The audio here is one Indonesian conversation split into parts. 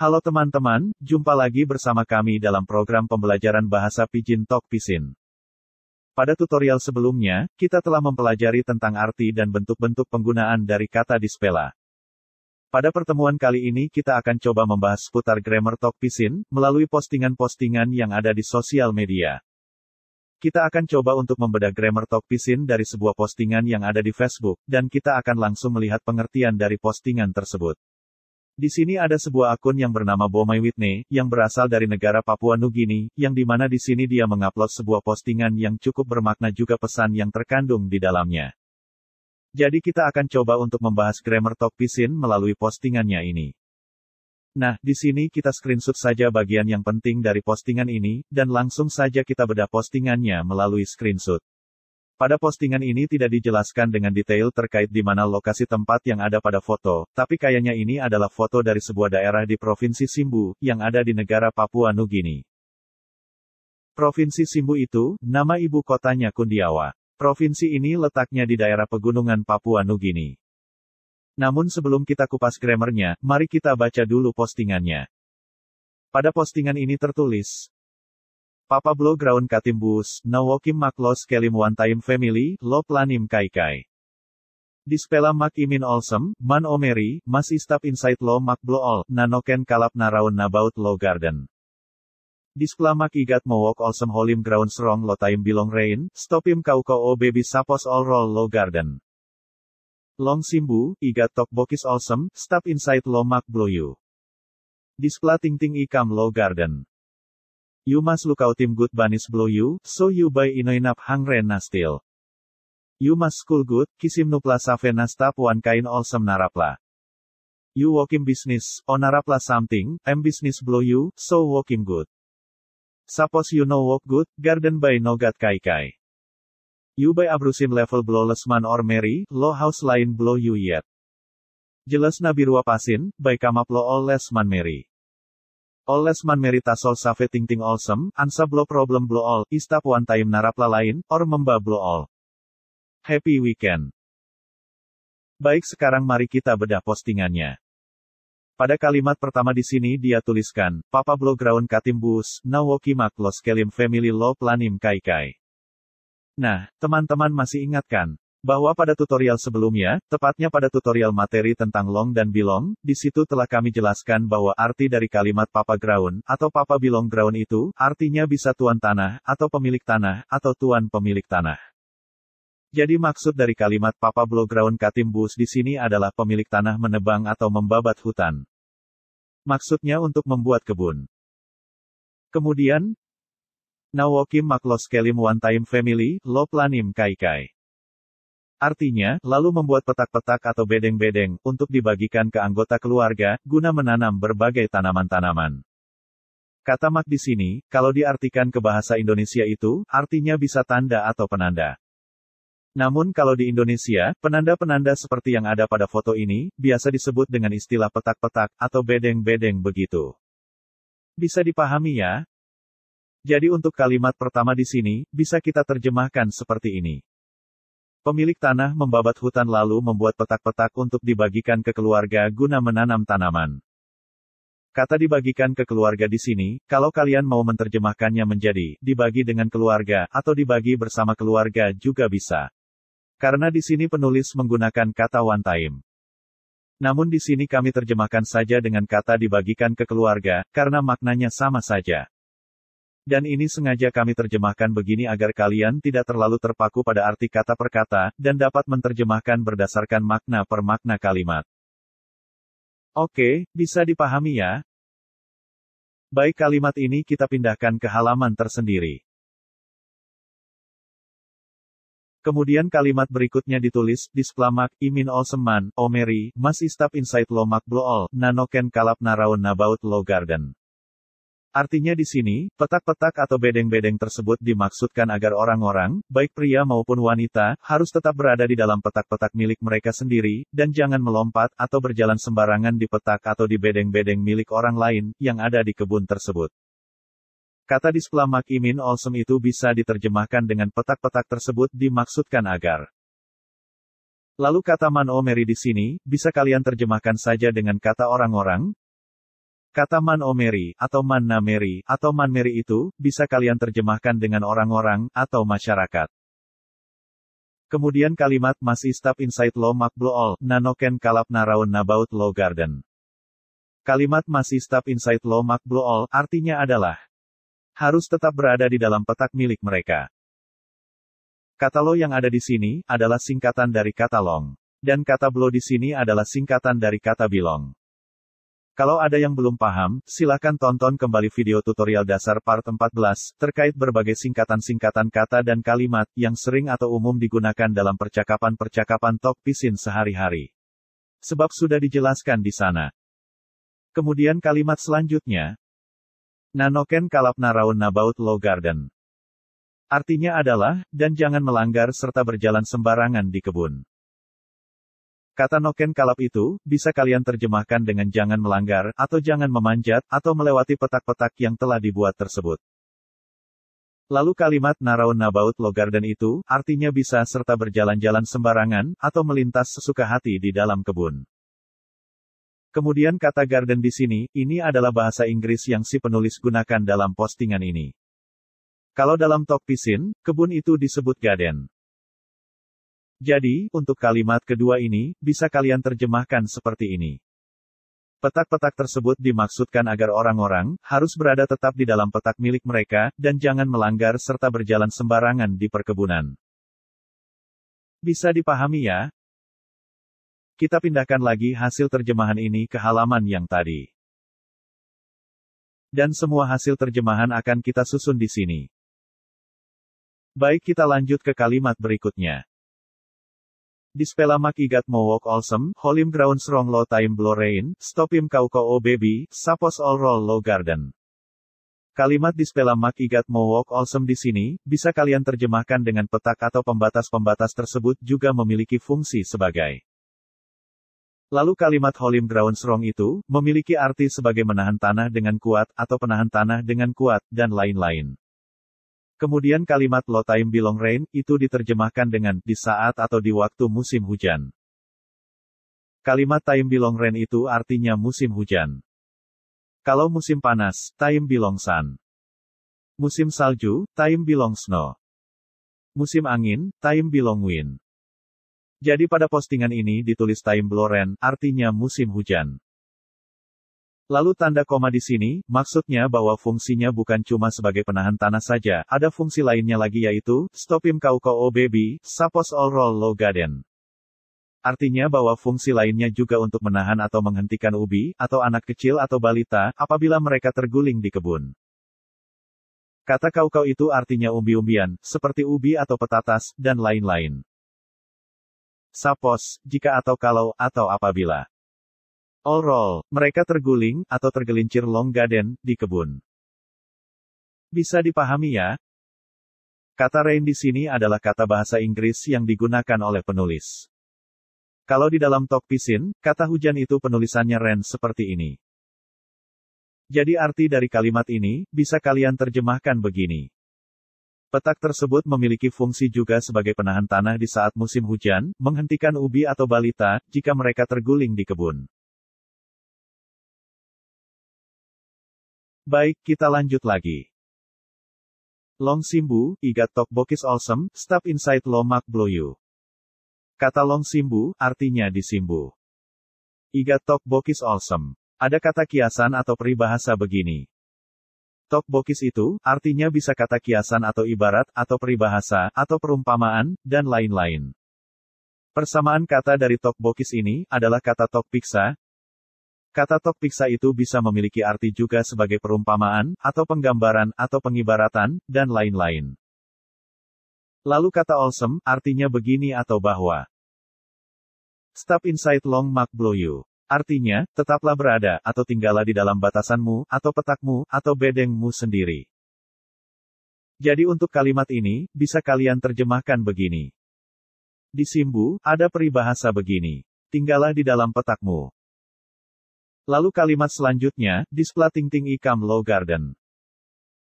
Halo teman-teman, jumpa lagi bersama kami dalam program pembelajaran bahasa Pijin Tok Pisin. Pada tutorial sebelumnya, kita telah mempelajari tentang arti dan bentuk-bentuk penggunaan dari kata dispela. Pada pertemuan kali ini kita akan coba membahas seputar grammar Tok pisin, melalui postingan-postingan yang ada di sosial media. Kita akan coba untuk membedah grammar Tok pisin dari sebuah postingan yang ada di Facebook, dan kita akan langsung melihat pengertian dari postingan tersebut. Di sini ada sebuah akun yang bernama Bomai Whitney, yang berasal dari negara Papua Nugini, yang dimana di sini dia mengupload sebuah postingan yang cukup bermakna juga pesan yang terkandung di dalamnya. Jadi kita akan coba untuk membahas grammar talk pisin melalui postingannya ini. Nah, di sini kita screenshot saja bagian yang penting dari postingan ini, dan langsung saja kita bedah postingannya melalui screenshot. Pada postingan ini tidak dijelaskan dengan detail terkait di mana lokasi tempat yang ada pada foto, tapi kayaknya ini adalah foto dari sebuah daerah di Provinsi Simbu, yang ada di negara Papua Nugini. Provinsi Simbu itu, nama ibu kotanya Kundiawa. Provinsi ini letaknya di daerah pegunungan Papua Nugini. Namun sebelum kita kupas grammarnya, mari kita baca dulu postingannya. Pada postingan ini tertulis, Papa Blow Ground Katimbus, Nawokim Maklos Kelim One Time Family, Lo Planim Kai Kai. Dispela Mak Imin Olsem, Man Omeri, Mas Istap inside Lo Mak Blow All, Nanoken Kalap Naraun Nabaut Lo Garden. Dispela Mak Igat Mowok Olsem Holim Ground Strong Lo Time Bilong Rain, Stopim Kauko O Baby Sapos All Roll Lo Garden. Long Simbu, Igat Tok Bokis Olsem, Stop inside Lo Mak Blow You. Dispela Ting Ting Ikam Lo Garden. You must look out him good bunnies blow you, so you buy enough hungry na still. You must school good, kisim nupla savena stap one kain awesome narapla. You walk him business, on narapla something, I'm business blow you, so walk him good. Suppose you know walk good, garden by nogat kai kai. You by abrusin level blowless man or merry, low house line blow you yet. Jelas nabi ruapasin, by lo all less man merry. All less man merita sol save ting ting awesome, ansa blow problem blow all, istap one time narapla lain, or memba blow all. Happy weekend. Baik sekarang mari kita bedah postingannya. Pada kalimat pertama di sini dia tuliskan, Papa Blow Ground Katimbus, Nawoki Maklos Kelim Family lo Planim Kai Kai. Nah, teman-teman masih ingatkan, bahwa pada tutorial sebelumnya, tepatnya pada tutorial materi tentang long dan bilong, di situ telah kami jelaskan bahwa arti dari kalimat papa ground atau papa bilong ground itu artinya bisa tuan tanah atau pemilik tanah atau tuan pemilik tanah. Jadi maksud dari kalimat papa blow ground katimbus di sini adalah pemilik tanah menebang atau membabat hutan. Maksudnya untuk membuat kebun. Kemudian, Nawokim maklos kelim one time family, lo planim kai kai. Artinya, lalu membuat petak-petak atau bedeng-bedeng untuk dibagikan ke anggota keluarga guna menanam berbagai tanaman-tanaman. Kata mak di sini, kalau diartikan ke bahasa Indonesia itu, artinya bisa tanda atau penanda. Namun kalau di Indonesia, penanda-penanda seperti yang ada pada foto ini, biasa disebut dengan istilah petak-petak atau bedeng-bedeng begitu. Bisa dipahami ya? Jadi untuk kalimat pertama di sini, bisa kita terjemahkan seperti ini. Pemilik tanah membabat hutan lalu membuat petak-petak untuk dibagikan ke keluarga guna menanam tanaman. Kata dibagikan ke keluarga di sini, kalau kalian mau menerjemahkannya menjadi dibagi dengan keluarga atau dibagi bersama keluarga juga bisa. Karena di sini penulis menggunakan kata one time. Namun di sini kami terjemahkan saja dengan kata dibagikan ke keluarga, karena maknanya sama saja. Dan ini sengaja kami terjemahkan begini agar kalian tidak terlalu terpaku pada arti kata per kata, dan dapat menerjemahkan berdasarkan makna per makna kalimat. Oke, bisa dipahami ya? Baik kalimat ini kita pindahkan ke halaman tersendiri. Kemudian kalimat berikutnya ditulis, Displamak, imin Olseman, omeri, mas istab insight lo Blool, all nanoken kalap naraun nabaut lo garden. Artinya di sini, petak-petak atau bedeng-bedeng tersebut dimaksudkan agar orang-orang, baik pria maupun wanita, harus tetap berada di dalam petak-petak milik mereka sendiri, dan jangan melompat atau berjalan sembarangan di petak atau di bedeng-bedeng milik orang lain, yang ada di kebun tersebut. Kata displamak imin olsem itu bisa diterjemahkan dengan petak-petak tersebut dimaksudkan agar. Lalu kata man omeri di sini, bisa kalian terjemahkan saja dengan kata orang-orang, Kata manomeri, atau mannameri, atau Man manmeri itu, bisa kalian terjemahkan dengan orang-orang, atau masyarakat. Kemudian kalimat Mas Istab Insight Lo Makblool, Nanoken Kalap Naraun Nabaut Lo Garden. Kalimat Mas Istab Insight Lo Makblool, artinya adalah, harus tetap berada di dalam petak milik mereka. Kata lo yang ada di sini, adalah singkatan dari kata long. Dan kata blo di sini adalah singkatan dari kata bilong. Kalau ada yang belum paham, silakan tonton kembali video tutorial dasar part 14, terkait berbagai singkatan-singkatan kata dan kalimat, yang sering atau umum digunakan dalam percakapan-percakapan talk pisin sehari-hari. Sebab sudah dijelaskan di sana. Kemudian kalimat selanjutnya, Nanoken kalap naraun nabaut low garden. Artinya adalah, dan jangan melanggar serta berjalan sembarangan di kebun. Kata noken kalap itu, bisa kalian terjemahkan dengan jangan melanggar, atau jangan memanjat, atau melewati petak-petak yang telah dibuat tersebut. Lalu kalimat naraun nabaut logarden itu, artinya bisa serta berjalan-jalan sembarangan, atau melintas sesuka hati di dalam kebun. Kemudian kata garden di sini, ini adalah bahasa Inggris yang si penulis gunakan dalam postingan ini. Kalau dalam topisin pisin, kebun itu disebut garden. Jadi, untuk kalimat kedua ini, bisa kalian terjemahkan seperti ini. Petak-petak tersebut dimaksudkan agar orang-orang harus berada tetap di dalam petak milik mereka, dan jangan melanggar serta berjalan sembarangan di perkebunan. Bisa dipahami ya? Kita pindahkan lagi hasil terjemahan ini ke halaman yang tadi. Dan semua hasil terjemahan akan kita susun di sini. Baik kita lanjut ke kalimat berikutnya. Dispelama mo mowok olsem, holim grounds srong lo time blorain, stopim kauko o baby, sapos all roll lo garden. Kalimat dispelama mo mowok olsem di sini, bisa kalian terjemahkan dengan petak atau pembatas-pembatas tersebut juga memiliki fungsi sebagai. Lalu kalimat holim grounds strong itu, memiliki arti sebagai menahan tanah dengan kuat, atau penahan tanah dengan kuat, dan lain-lain. Kemudian kalimat low time belong rain, itu diterjemahkan dengan, di saat atau di waktu musim hujan. Kalimat time belong rain itu artinya musim hujan. Kalau musim panas, time belong sun. Musim salju, time belong snow. Musim angin, time belong wind. Jadi pada postingan ini ditulis time rain artinya musim hujan. Lalu tanda koma di sini, maksudnya bahwa fungsinya bukan cuma sebagai penahan tanah saja, ada fungsi lainnya lagi yaitu, stopim kau kau oh baby, sapos all roll low garden. Artinya bahwa fungsi lainnya juga untuk menahan atau menghentikan ubi, atau anak kecil atau balita, apabila mereka terguling di kebun. Kata kau-kau itu artinya umbi-umbian, seperti ubi atau petatas, dan lain-lain. Sapos, jika atau kalau, atau apabila all mereka terguling, atau tergelincir long garden, di kebun. Bisa dipahami ya? Kata rain di sini adalah kata bahasa Inggris yang digunakan oleh penulis. Kalau di dalam talk pisin, kata hujan itu penulisannya rain seperti ini. Jadi arti dari kalimat ini, bisa kalian terjemahkan begini. Petak tersebut memiliki fungsi juga sebagai penahan tanah di saat musim hujan, menghentikan ubi atau balita, jika mereka terguling di kebun. Baik, kita lanjut lagi. Long Simbu, Igat Tok Bokis awesome, stop inside Lomak Bloyu. Kata Long Simbu, artinya di Simbu. Iga Tok Bokis awesome. Ada kata kiasan atau peribahasa begini. Tok bokis itu, artinya bisa kata kiasan atau ibarat, atau peribahasa, atau perumpamaan, dan lain-lain. Persamaan kata dari tok bokis ini, adalah kata tok piksa, Kata piksa itu bisa memiliki arti juga sebagai perumpamaan, atau penggambaran, atau pengibaratan, dan lain-lain. Lalu kata Olsem, artinya begini atau bahwa. Stop inside long mark blow you. Artinya, tetaplah berada, atau tinggallah di dalam batasanmu, atau petakmu, atau bedengmu sendiri. Jadi untuk kalimat ini, bisa kalian terjemahkan begini. Di Simbu, ada peribahasa begini. Tinggallah di dalam petakmu. Lalu kalimat selanjutnya, i kam low garden.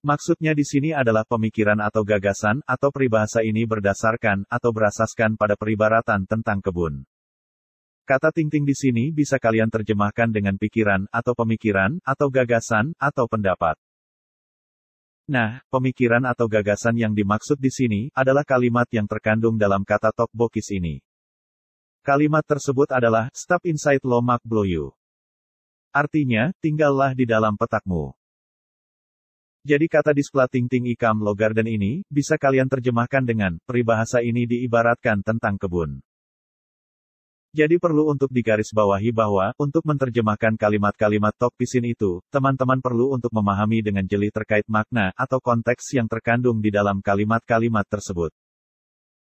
Maksudnya di sini adalah pemikiran atau gagasan, atau peribahasa ini berdasarkan, atau berasaskan pada peribaratan tentang kebun. Kata tingting di sini bisa kalian terjemahkan dengan pikiran, atau pemikiran, atau gagasan, atau pendapat. Nah, pemikiran atau gagasan yang dimaksud di sini adalah kalimat yang terkandung dalam kata top bokis ini. Kalimat tersebut adalah, Stop inside Lomak you. Artinya, tinggallah di dalam petakmu. Jadi kata ting ikam Garden ini, bisa kalian terjemahkan dengan, peribahasa ini diibaratkan tentang kebun. Jadi perlu untuk digarisbawahi bahwa, untuk menerjemahkan kalimat-kalimat top pisin itu, teman-teman perlu untuk memahami dengan jeli terkait makna, atau konteks yang terkandung di dalam kalimat-kalimat tersebut.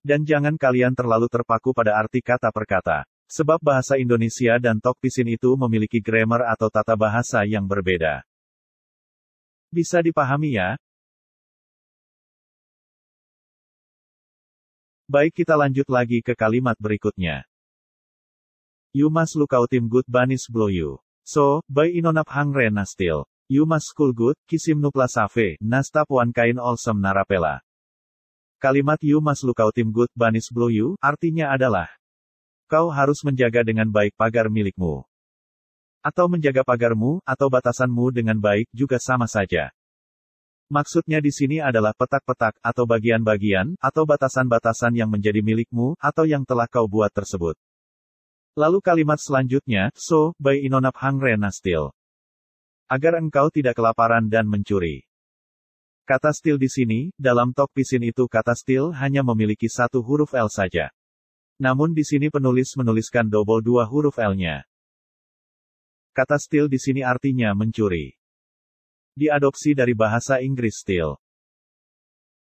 Dan jangan kalian terlalu terpaku pada arti kata per kata. Sebab bahasa Indonesia dan Tokpisin itu memiliki grammar atau tata bahasa yang berbeda. Bisa dipahami ya? Baik kita lanjut lagi ke kalimat berikutnya. You must look out him good banis blow you. So, by inonap hangre nastil. You must school good, kisim nupla save, nastap one kain olsem narapela. Kalimat you must look out him good banis blow you, artinya adalah, Kau harus menjaga dengan baik pagar milikmu. Atau menjaga pagarmu, atau batasanmu dengan baik juga sama saja. Maksudnya di sini adalah petak-petak, atau bagian-bagian, atau batasan-batasan yang menjadi milikmu, atau yang telah kau buat tersebut. Lalu kalimat selanjutnya, so, by inonap hang renastil. Agar engkau tidak kelaparan dan mencuri. Kata stil di sini, dalam tok pisin itu kata stil hanya memiliki satu huruf L saja. Namun di sini penulis menuliskan double dua huruf L-nya. Kata steal di sini artinya mencuri. Diadopsi dari bahasa Inggris steal.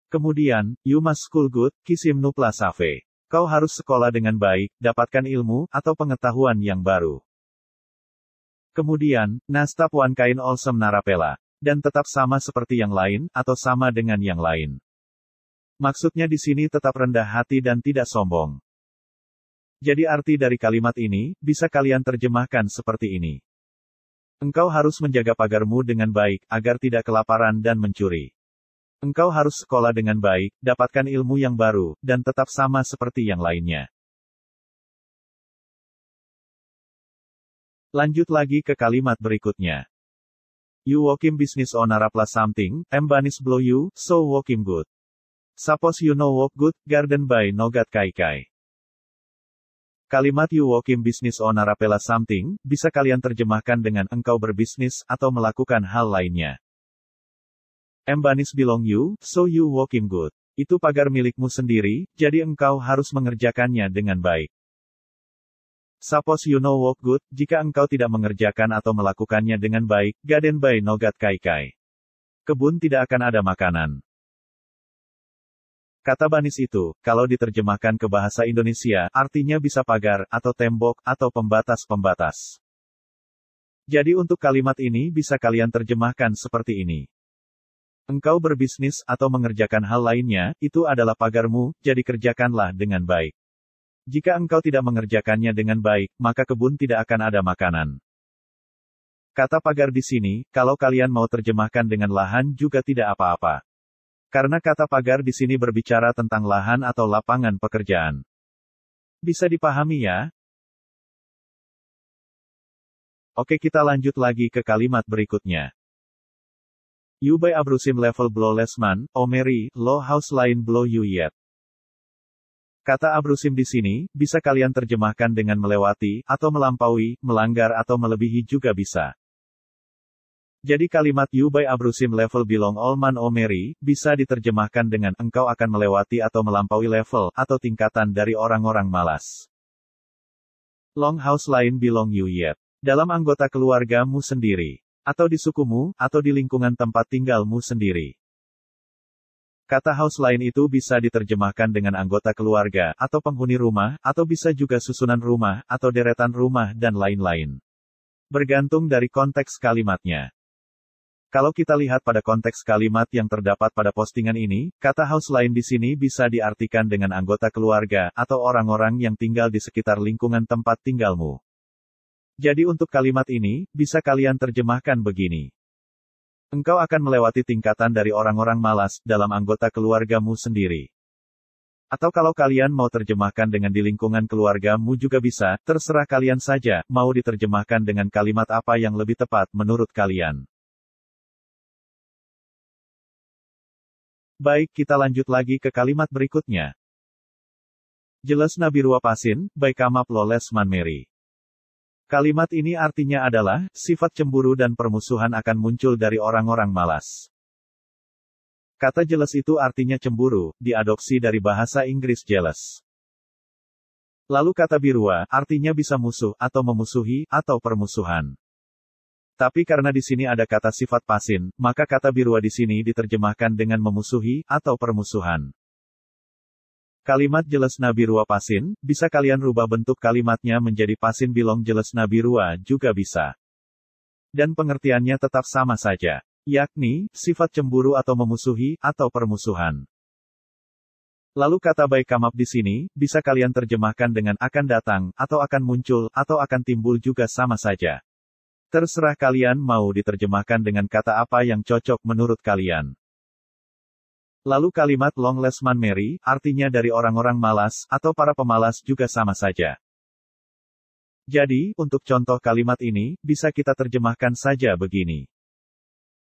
Kemudian, you must school good, kisim nupla plasave. Kau harus sekolah dengan baik, dapatkan ilmu, atau pengetahuan yang baru. Kemudian, nastap wan kain olsem narapela. Dan tetap sama seperti yang lain, atau sama dengan yang lain. Maksudnya di sini tetap rendah hati dan tidak sombong. Jadi arti dari kalimat ini, bisa kalian terjemahkan seperti ini. Engkau harus menjaga pagarmu dengan baik, agar tidak kelaparan dan mencuri. Engkau harus sekolah dengan baik, dapatkan ilmu yang baru, dan tetap sama seperti yang lainnya. Lanjut lagi ke kalimat berikutnya. You walk in business on a plus something, Embanis blow you, so in good. Suppose you know walk good, garden by Nogat Kai Kai. Kalimat you in business on a Arapela something, bisa kalian terjemahkan dengan engkau berbisnis atau melakukan hal lainnya. Embanis belong you, so you in good. Itu pagar milikmu sendiri, jadi engkau harus mengerjakannya dengan baik. Suppose you know work good, jika engkau tidak mengerjakan atau melakukannya dengan baik, gaden by nogat kai kai. Kebun tidak akan ada makanan. Kata banis itu, kalau diterjemahkan ke bahasa Indonesia, artinya bisa pagar, atau tembok, atau pembatas-pembatas. Jadi untuk kalimat ini bisa kalian terjemahkan seperti ini. Engkau berbisnis atau mengerjakan hal lainnya, itu adalah pagarmu, jadi kerjakanlah dengan baik. Jika engkau tidak mengerjakannya dengan baik, maka kebun tidak akan ada makanan. Kata pagar di sini, kalau kalian mau terjemahkan dengan lahan juga tidak apa-apa. Karena kata pagar di sini berbicara tentang lahan atau lapangan pekerjaan. Bisa dipahami ya? Oke kita lanjut lagi ke kalimat berikutnya. You Yubai abrusim level blow lesman, omeri, oh low house lain blow you yet. Kata abrusim di sini, bisa kalian terjemahkan dengan melewati, atau melampaui, melanggar atau melebihi juga bisa. Jadi kalimat you by abrusim level belong all o Omeri, oh bisa diterjemahkan dengan engkau akan melewati atau melampaui level, atau tingkatan dari orang-orang malas. Long house lain belong you yet. Dalam anggota keluargamu sendiri. Atau di sukumu, atau di lingkungan tempat tinggalmu sendiri. Kata house lain itu bisa diterjemahkan dengan anggota keluarga, atau penghuni rumah, atau bisa juga susunan rumah, atau deretan rumah, dan lain-lain. Bergantung dari konteks kalimatnya. Kalau kita lihat pada konteks kalimat yang terdapat pada postingan ini, kata house lain di sini bisa diartikan dengan anggota keluarga atau orang-orang yang tinggal di sekitar lingkungan tempat tinggalmu. Jadi untuk kalimat ini, bisa kalian terjemahkan begini. Engkau akan melewati tingkatan dari orang-orang malas dalam anggota keluargamu sendiri. Atau kalau kalian mau terjemahkan dengan di lingkungan keluargamu juga bisa, terserah kalian saja, mau diterjemahkan dengan kalimat apa yang lebih tepat menurut kalian. Baik kita lanjut lagi ke kalimat berikutnya. Jelas Nabi Ruapasin, baik Amap Loles meri Kalimat ini artinya adalah, sifat cemburu dan permusuhan akan muncul dari orang-orang malas. Kata jelas itu artinya cemburu, diadopsi dari bahasa Inggris jealous. Lalu kata birua, artinya bisa musuh, atau memusuhi, atau permusuhan. Tapi karena di sini ada kata sifat pasin, maka kata birwa di sini diterjemahkan dengan memusuhi atau permusuhan. Kalimat jelas nabi nabirua pasin, bisa kalian rubah bentuk kalimatnya menjadi pasin bilong jelas nabi nabirua juga bisa. Dan pengertiannya tetap sama saja. Yakni, sifat cemburu atau memusuhi, atau permusuhan. Lalu kata baik kamap di sini, bisa kalian terjemahkan dengan akan datang, atau akan muncul, atau akan timbul juga sama saja. Terserah kalian mau diterjemahkan dengan kata apa yang cocok menurut kalian. Lalu kalimat long man merry, artinya dari orang-orang malas, atau para pemalas juga sama saja. Jadi, untuk contoh kalimat ini, bisa kita terjemahkan saja begini.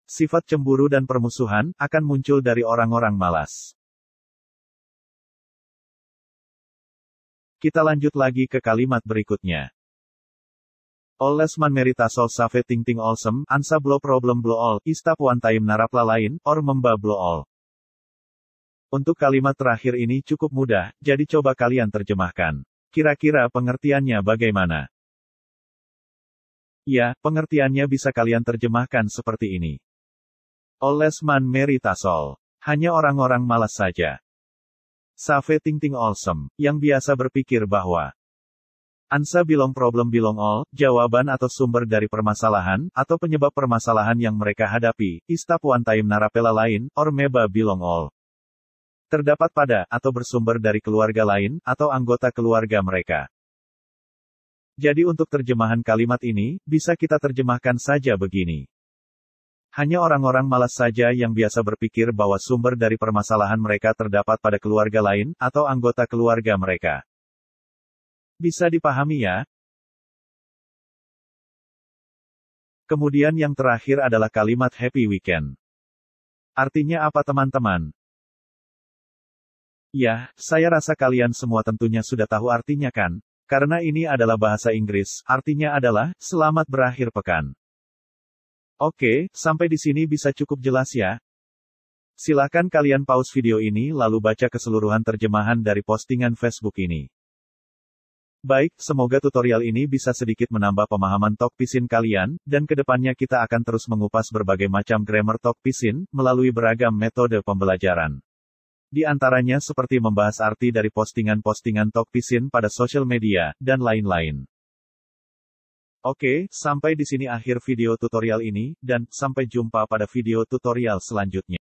Sifat cemburu dan permusuhan, akan muncul dari orang-orang malas. Kita lanjut lagi ke kalimat berikutnya. All less man merita sol save ting ting olsem, ansa blow problem blow all, istap one time narapla lain, or memba blow all. Untuk kalimat terakhir ini cukup mudah, jadi coba kalian terjemahkan. Kira-kira pengertiannya bagaimana? Ya, pengertiannya bisa kalian terjemahkan seperti ini. less man sol. Hanya orang-orang malas saja. Save ting ting olsem, yang biasa berpikir bahwa Ansa bilong problem bilong all, jawaban atau sumber dari permasalahan, atau penyebab permasalahan yang mereka hadapi, istapuan time narapela lain, or meba bilong all. Terdapat pada, atau bersumber dari keluarga lain, atau anggota keluarga mereka. Jadi untuk terjemahan kalimat ini, bisa kita terjemahkan saja begini. Hanya orang-orang malas saja yang biasa berpikir bahwa sumber dari permasalahan mereka terdapat pada keluarga lain, atau anggota keluarga mereka. Bisa dipahami ya? Kemudian yang terakhir adalah kalimat happy weekend. Artinya apa teman-teman? Ya, saya rasa kalian semua tentunya sudah tahu artinya kan? Karena ini adalah bahasa Inggris, artinya adalah, selamat berakhir pekan. Oke, sampai di sini bisa cukup jelas ya. Silakan kalian pause video ini lalu baca keseluruhan terjemahan dari postingan Facebook ini. Baik, semoga tutorial ini bisa sedikit menambah pemahaman talk pisin kalian, dan kedepannya kita akan terus mengupas berbagai macam grammar talk pisin, melalui beragam metode pembelajaran. Di antaranya seperti membahas arti dari postingan-postingan talk pisin pada sosial media, dan lain-lain. Oke, sampai di sini akhir video tutorial ini, dan sampai jumpa pada video tutorial selanjutnya.